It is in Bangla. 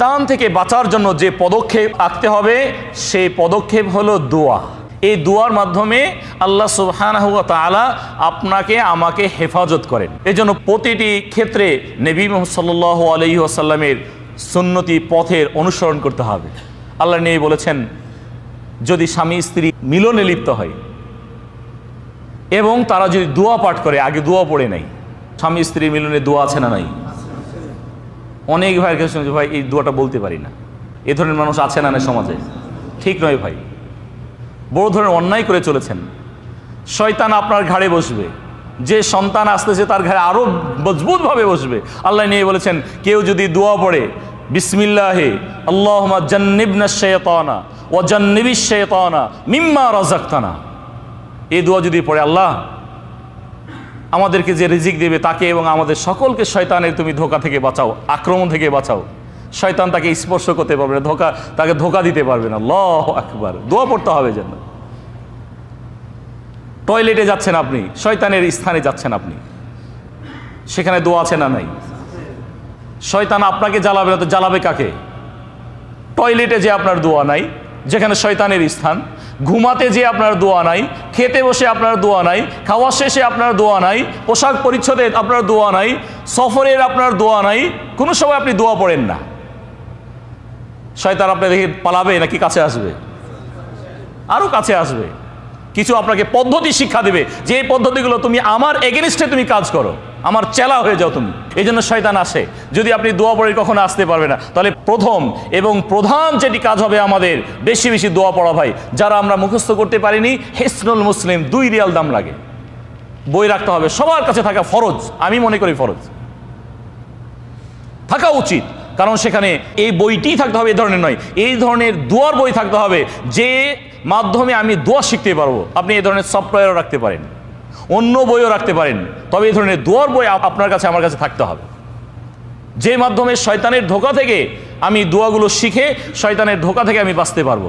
শয়তান থেকে বাঁচার জন্য যে পদক্ষেপ আঁকতে হবে সেই পদক্ষেপ হলো দোয়া এই দোয়ার মাধ্যমে আল্লাহ সুবহানাহু আপনাকে আমাকে হেফাজত করেন এই জন্য প্রতিটি ক্ষেত্রে নবী মোহাম্মদ সাল্লাল্লাহু আলাইহি ওয়াসাল্লামের সুন্নতি পথের অনুসরণ করতে হবে আল্লাহ নেই বলেছেন যদি স্বামী স্ত্রী মিলনে লিপ্ত হয় এবং তারা যদি দোয়া পাঠ করে আগে দোয়া পড়ে নাই স্বামী স্ত্রী মিলনে দোয়া আছে না নাই অনেক ভাইয়ের কাছে শুনেছি ভাই এই দুয়াটা বলতে পারি না এ ধরনের মানুষ আছে না সমাজে ঠিক নয় ভাই বড় ধরনের অন্যায় করে চলেছেন শয়তান আপনার ঘাড়ে বসবে যে সন্তান আসতেছে তার ঘাড়ে আরও মজবুতভাবে বসবে আল্লাহ নিয়ে বলেছেন কেউ যদি দোয়া পড়ে বিসমিল্লাহে আল্লাহ জন্নিবনা শেয়তানা ও জন্নিবিস শেয়তানা মিম্মা রাজাক্তানা এই দোয়া যদি পড়ে আল্লাহ আমাদেরকে যে রিজিক দেবে তাকে এবং আমাদের সকলকে শয়তানের তুমি ধোকা থেকে বাঁচাও আক্রমণ থেকে বাঁচাও শয়তান তাকে স্পর্শ করতে পারবে না ধোকা তাকে ধোকা দিতে পারবে না ল একবার দোয়া পড়তে হবে যেন টয়লেটে যাচ্ছেন আপনি শয়তানের স্থানে যাচ্ছেন আপনি সেখানে দোয়া আছে না নাই শয়তান আপনাকে জ্বালাবে না তো জ্বালাবে কাকে টয়লেটে যে আপনার দোয়া নাই যেখানে শয়তানের স্থান ঘুমাতে যে আপনার দোয়া নাই খেতে বসে আপনার দোয়া নাই খাওয়া শেষে আপনার দোয়া নাই পোশাক পরিচ্ছদে আপনার দোয়া নাই সফরের আপনার দোয়া নাই কোনো সময় আপনি দোয়া পড়েন না শয়তান আপনি দেখে পালাবে নাকি কাছে আসবে আরও কাছে আসবে কিছু আপনাকে পদ্ধতি শিক্ষা দেবে যে পদ্ধতিগুলো তুমি আমার এগেনিস্টে তুমি কাজ করো আমার চেলা হয়ে যাও তুমি এই জন্য শয়তান আসে যদি আপনি দোয়া পড়ে কখনো আসতে পারবে না তাহলে প্রথম এবং প্রধান যেটি কাজ হবে আমাদের বেশি বেশি দোয়া পড়া ভাই যারা আমরা মুখস্থ করতে পারিনি হেসনুল মুসলিম দুই রিয়াল দাম লাগে বই রাখতে হবে সবার কাছে থাকা ফরজ আমি মনে করি ফরজ থাকা উচিত কারণ সেখানে এই বইটি থাকতে হবে এ ধরনের নয় এই ধরনের দোয়ার বই থাকতে হবে যে মাধ্যমে আমি দোয়া শিখতে পারবো আপনি এই ধরনের সফটওয়্যারও রাখতে পারেন অন্য বইও রাখতে পারেন তবে এই ধরনের দোয়ার বই আপনার কাছে আমার কাছে থাকতে হবে যে মাধ্যমে শয়তানের ধোকা থেকে আমি দোয়াগুলো শিখে শয়তানের ধোকা থেকে আমি বাঁচতে পারবো